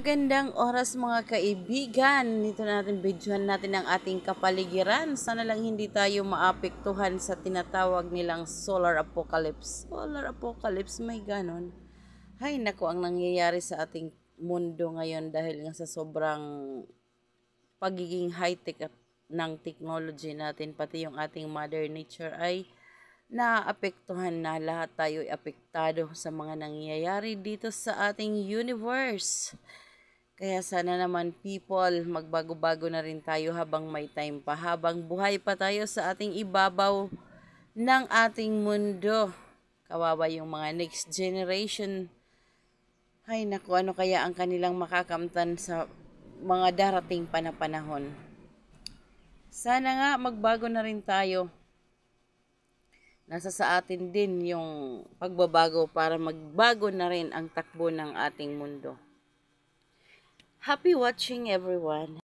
Magandang oras mga kaibigan. Dito natin bidyuhan natin ang ating kapaligiran. Sana lang hindi tayo maapektuhan sa tinatawag nilang solar apocalypse. Solar apocalypse, may ganon. Hay nako ang nangyayari sa ating mundo ngayon dahil nga sa sobrang pagiging high-tech ng technology natin, pati yung ating mother nature ay naapektuhan na lahat tayo ay apektado sa mga nangyayari dito sa ating universe. Kaya sana naman people, magbago-bago na rin tayo habang may time pa, habang buhay pa tayo sa ating ibabaw ng ating mundo. Kawawa yung mga next generation. Ay naku, ano kaya ang kanilang makakamtan sa mga darating pa na panahon. Sana nga magbago na rin tayo. Nasa sa atin din yung pagbabago para magbago na rin ang takbo ng ating mundo. Happy watching everyone.